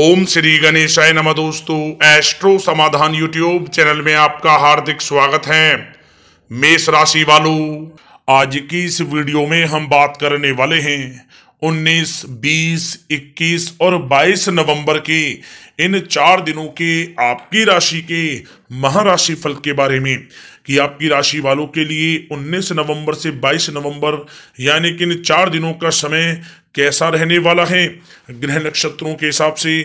ओम श्री गणेशाय नमः दोस्तों एस्ट्रो समाधान यूट्यूब चैनल में आपका हार्दिक स्वागत है मेष राशि वालों आज की इस वीडियो में हम बात करने वाले हैं 19, 20, 21 और 22 नवंबर के इन चार दिनों के आपकी राशि के महाराशि फल के बारे में कि आपकी राशि वालों के लिए 19 नवंबर से 22 नवंबर यानी कि इन चार दिनों का समय कैसा रहने वाला है ग्रह नक्षत्रों के हिसाब से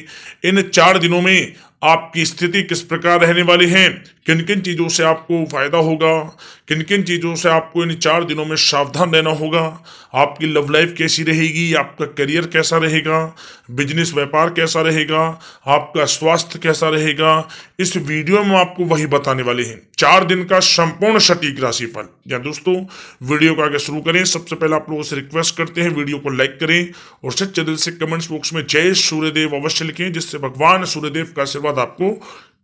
इन चार दिनों में आपकी स्थिति किस प्रकार रहने वाली है किन किन चीज़ों से आपको फ़ायदा होगा किन किन चीज़ों से आपको इन चार दिनों में सावधान रहना होगा आपकी लव लाइफ कैसी रहेगी आपका करियर कैसा रहेगा बिजनेस व्यापार कैसा रहेगा आपका स्वास्थ्य कैसा रहेगा इस वीडियो में आपको वही बताने वाले हैं चार दिन का संपूर्ण सटीक फल या दोस्तों वीडियो को आगे शुरू करें सबसे पहले आप लोगों से रिक्वेस्ट करते हैं वीडियो को लाइक करें और सच्चे दिल से कमेंट्स बॉक्स में जय सूर्यदेव अवश्य लिखें जिससे भगवान सूर्यदेव का आशीर्वाद आशीर्वाद आपको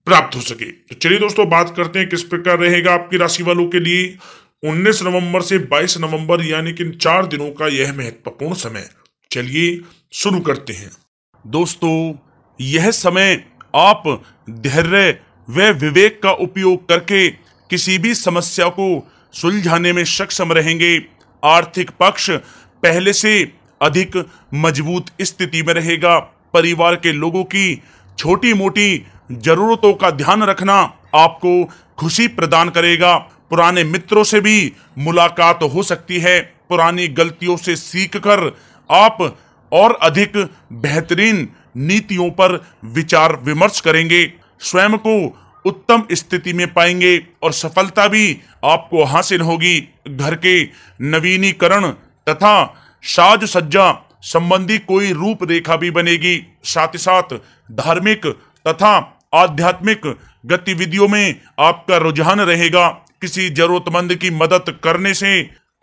प्राप्त हो सके तो चलिए दोस्तों बात करते हैं किस प्रकार रहेगा आपकी राशि वालों के लिए 19 नवंबर से 22 नवंबर यानी कि चार दिनों का यह महत्वपूर्ण समय चलिए शुरू करते हैं दोस्तों यह समय आप धैर्य व विवेक का उपयोग करके किसी भी समस्या को सुलझाने में सक्षम रहेंगे आर्थिक पक्ष पहले से अधिक मजबूत स्थिति में रहेगा परिवार के लोगों की छोटी मोटी जरूरतों का ध्यान रखना आपको खुशी प्रदान करेगा पुराने मित्रों से भी मुलाकात हो सकती है पुरानी गलतियों से सीखकर आप और अधिक बेहतरीन नीतियों पर विचार विमर्श करेंगे स्वयं को उत्तम स्थिति में पाएंगे और सफलता भी आपको हासिल होगी घर के नवीनीकरण तथा साज सज्जा संबंधी कोई रूपरेखा भी बनेगी साथ ही साथ धार्मिक तथा आध्यात्मिक गतिविधियों में आपका रुझान रहेगा किसी जरूरतमंद की मदद करने से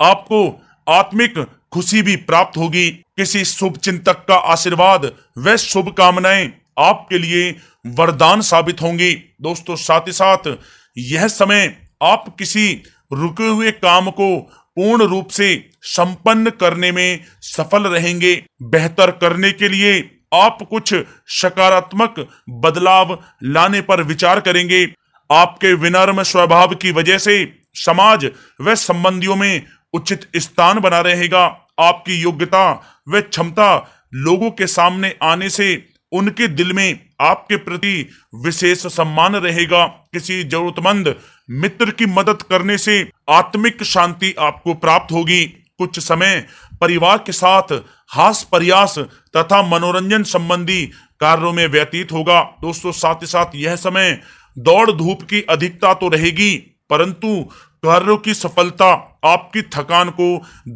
आपको आत्मिक खुशी भी प्राप्त होगी किसी शुभ चिंतक का आशीर्वाद व शुभकामनाएं आपके लिए वरदान साबित होंगी दोस्तों साथ ही साथ यह समय आप किसी रुके हुए काम को पूर्ण रूप से संपन्न करने में सफल रहेंगे बेहतर करने के लिए आप कुछ सकारात्मक बदलाव लाने पर विचार करेंगे आपके विनर्म स्वभाव की वजह से समाज व संबंधियों में उचित स्थान बना रहेगा आपकी योग्यता व क्षमता लोगों के सामने आने से उनके दिल में आपके प्रति विशेष सम्मान रहेगा किसी जरूरतमंद मित्र की मदद करने से आत्मिक शांति आपको प्राप्त होगी कुछ समय परिवार के साथ हास प्रयास तथा मनोरंजन संबंधी कार्यों में व्यतीत होगा दोस्तों साथ ही साथ यह समय दौड़ धूप की अधिकता तो रहेगी परंतु कार्यों की सफलता आपकी थकान को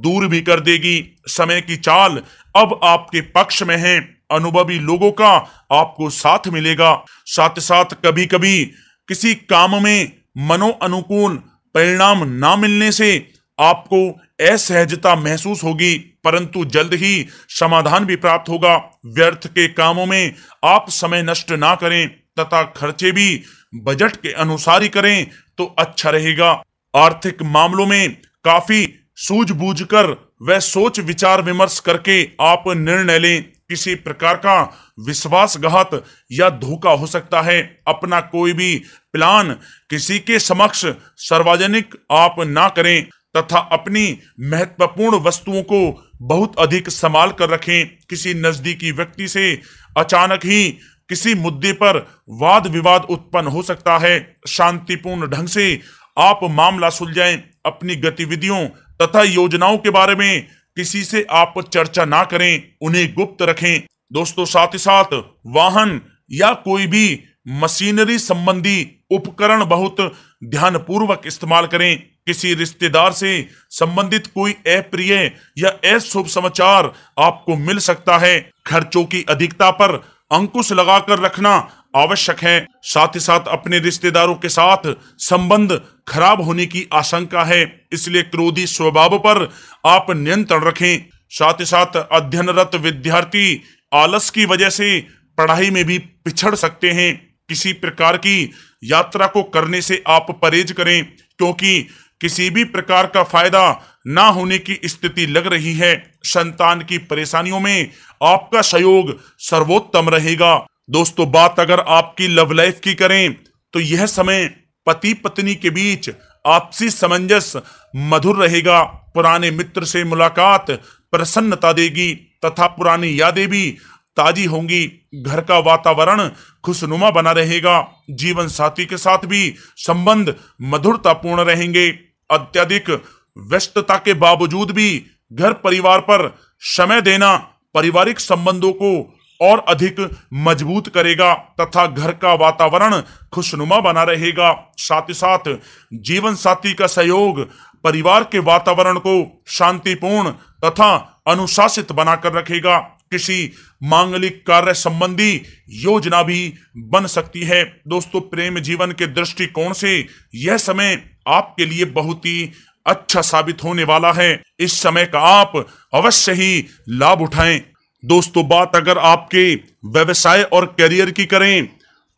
दूर भी कर देगी समय की चाल अब आपके पक्ष में है अनुभवी लोगों का आपको साथ मिलेगा साथ साथ कभी कभी किसी काम में मनो अनुकूल परिणाम ना मिलने से आपको असहजता महसूस होगी परंतु जल्द ही समाधान भी प्राप्त होगा व्यर्थ के कामों में आप समय नष्ट ना करें तथा खर्चे भी बजट के अनुसार ही करें तो अच्छा रहेगा आर्थिक मामलों में काफी सूझबूझ कर व सोच विचार विमर्श करके आप निर्णय लें किसी प्रकार का विश्वासघात या धोखा हो सकता है अपना कोई भी प्लान किसी के समक्ष सार्वजनिक आप ना करें तथा अपनी महत्वपूर्ण वस्तुओं को बहुत अधिक संभाल कर रखें किसी नजदीकी व्यक्ति से अचानक ही किसी मुद्दे पर वाद विवाद उत्पन्न हो सकता है शांतिपूर्ण ढंग से आप मामला सुलझाएं अपनी गतिविधियों तथा योजनाओं के बारे में किसी से आप चर्चा ना करें उन्हें गुप्त रखें दोस्तों साथ ही साथ वाहन या कोई भी मशीनरी संबंधी उपकरण बहुत ध्यानपूर्वक इस्तेमाल करें किसी रिश्तेदार से संबंधित कोई अप्रिय या अशुभ समाचार आपको मिल सकता है खर्चों की अधिकता पर अंकुश लगाकर रखना आवश्यक हैं साथ ही साथ अपने रिश्तेदारों के साथ संबंध खराब होने की आशंका है इसलिए क्रोधी स्वभाव पर आप नियंत्रण रखें साथ ही साथ अध्ययनरत विद्यार्थी आलस की वजह से पढ़ाई में भी पिछड़ सकते हैं किसी प्रकार की यात्रा को करने से आप परहेज करें क्योंकि किसी भी प्रकार का फायदा ना होने की स्थिति लग रही है संतान की परेशानियों में आपका सहयोग सर्वोत्तम रहेगा दोस्तों बात अगर आपकी लव लाइफ की करें तो यह समय पति पत्नी के बीच आपसी समंजस मधुर रहेगा पुराने मित्र से मुलाकात प्रसन्नता देगी तथा पुरानी यादें भी ताजी होंगी घर का वातावरण खुशनुमा बना रहेगा जीवन साथी के साथ भी संबंध मधुरतापूर्ण रहेंगे अत्यधिक व्यस्तता के बावजूद भी घर परिवार पर समय देना पारिवारिक संबंधों को और अधिक मजबूत करेगा तथा घर का वातावरण खुशनुमा बना रहेगा साथ ही साथ जीवन साथी का सहयोग परिवार के वातावरण को शांतिपूर्ण तथा अनुशासित बनाकर रखेगा किसी मांगलिक कार्य संबंधी योजना भी बन सकती है दोस्तों प्रेम जीवन के दृष्टिकोण से यह समय आपके लिए बहुत ही अच्छा साबित होने वाला है इस समय का आप अवश्य ही लाभ उठाएं दोस्तों बात अगर आपके व्यवसाय और करियर की करें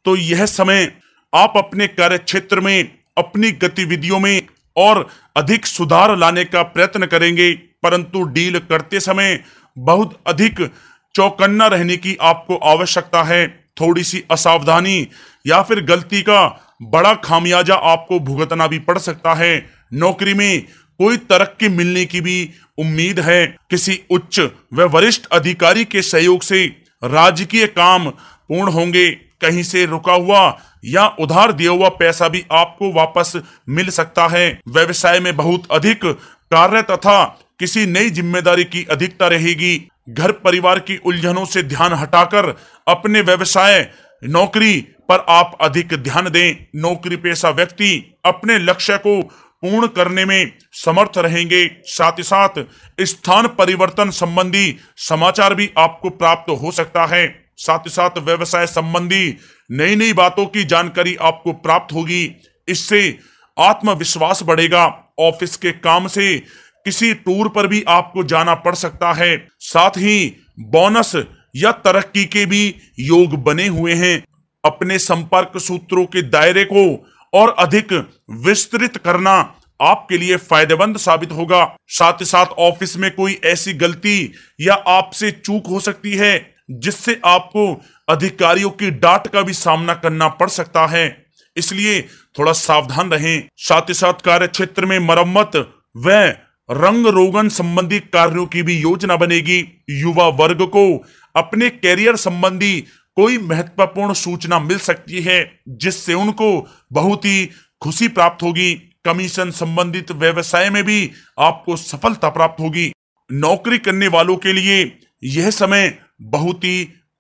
तो यह समय आप अपने कार्य क्षेत्र में अपनी गतिविधियों में और अधिक सुधार लाने का प्रयत्न करेंगे परंतु डील करते समय बहुत अधिक चौकन्ना रहने की आपको आवश्यकता है थोड़ी सी असावधानी या फिर गलती का बड़ा खामियाजा आपको भुगतना भी पड़ सकता है नौकरी में कोई तरक्की मिलने की भी उम्मीद है किसी उच्च व वरिष्ठ अधिकारी के सहयोग से राजकीय काम पूर्ण होंगे कहीं से रुका हुआ या उधार दिया हुआ पैसा भी आपको वापस मिल सकता है व्यवसाय में बहुत अधिक कार्य तथा किसी नई जिम्मेदारी की अधिकता रहेगी घर परिवार की उलझनों से ध्यान हटाकर अपने व्यवसाय नौकरी पर आप अधिक ध्यान दें नौकरी पेशा व्यक्ति अपने लक्ष्य को पूर्ण करने में समर्थ रहेंगे साथ ही साथ स्थान परिवर्तन संबंधी समाचार भी आपको प्राप्त हो सकता है साथ ही साथ व्यवसाय संबंधी नई नई बातों की जानकारी आपको प्राप्त होगी इससे आत्मविश्वास बढ़ेगा ऑफिस के काम से किसी टूर पर भी आपको जाना पड़ सकता है साथ ही बोनस या तरक्की के भी योग बने हुए हैं अपने संपर्क सूत्रों के दायरे को और अधिक विस्तृत करना आपके लिए फायदेमंद साबित होगा साथ ही साथ ऑफिस में कोई ऐसी गलती या आपसे चूक हो सकती है जिससे आपको अधिकारियों की डांट का भी सामना करना पड़ सकता है इसलिए थोड़ा सावधान रहें साथ ही साथ कार्य क्षेत्र में मरम्मत व रंग रोगन संबंधी कार्यों की भी योजना बनेगी युवा वर्ग को अपने कैरियर संबंधी कोई महत्वपूर्ण सूचना मिल सकती है जिससे उनको बहुत ही खुशी प्राप्त होगी कमीशन संबंधित व्यवसाय में भी आपको सफलता प्राप्त होगी नौकरी करने वालों के लिए यह समय बहुत ही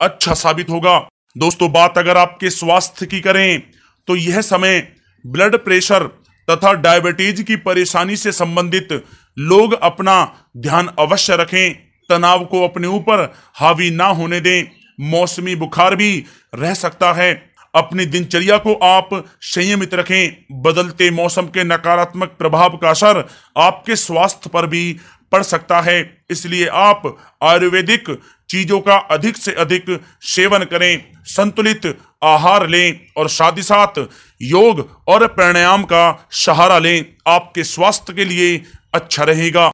अच्छा साबित होगा दोस्तों बात अगर आपके स्वास्थ्य की करें तो यह समय ब्लड प्रेशर तथा डायबिटीज की परेशानी से संबंधित लोग अपना ध्यान अवश्य रखें तनाव को अपने ऊपर हावी ना होने दें मौसमी बुखार भी रह सकता है अपनी दिनचर्या को आप संयमित रखें बदलते मौसम के नकारात्मक प्रभाव का असर आपके स्वास्थ्य पर भी पड़ सकता है इसलिए आप आयुर्वेदिक चीजों का अधिक से अधिक सेवन करें संतुलित आहार लें और साथ ही साथ योग और प्राणायाम का सहारा लें आपके स्वास्थ्य के लिए अच्छा रहेगा